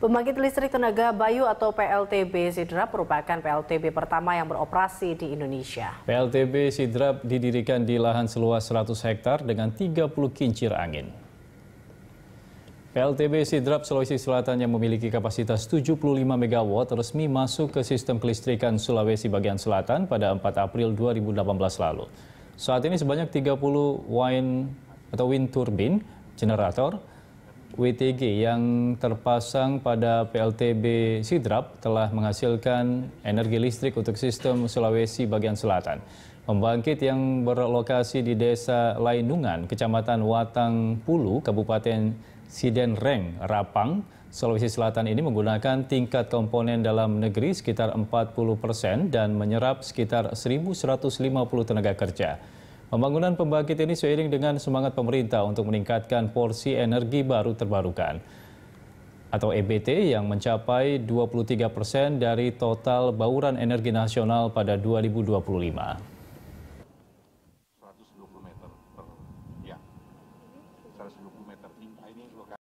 Pembangkit listrik tenaga bayu atau PLTB Sidrap merupakan PLTB pertama yang beroperasi di Indonesia. PLTB Sidrap didirikan di lahan seluas 100 hektar dengan 30 kincir angin. PLTB Sidrap Sulawesi Selatan yang memiliki kapasitas 75 MW resmi masuk ke sistem kelistrikan Sulawesi bagian selatan pada 4 April 2018 lalu. Saat ini sebanyak 30 wine atau wind turbine generator WTG yang terpasang pada PLTB Sidrap telah menghasilkan energi listrik untuk sistem Sulawesi bagian selatan. Pembangkit yang berlokasi di desa Lainungan, kecamatan Watang Pulu, Kabupaten Sidenreng, Rapang, Sulawesi Selatan ini menggunakan tingkat komponen dalam negeri sekitar 40 persen dan menyerap sekitar 1.150 tenaga kerja. Pembangunan pembangkit ini seiring dengan semangat pemerintah untuk meningkatkan porsi energi baru terbarukan atau EBT yang mencapai 23 persen dari total bauran energi nasional pada 2025. 120 meter per, ya,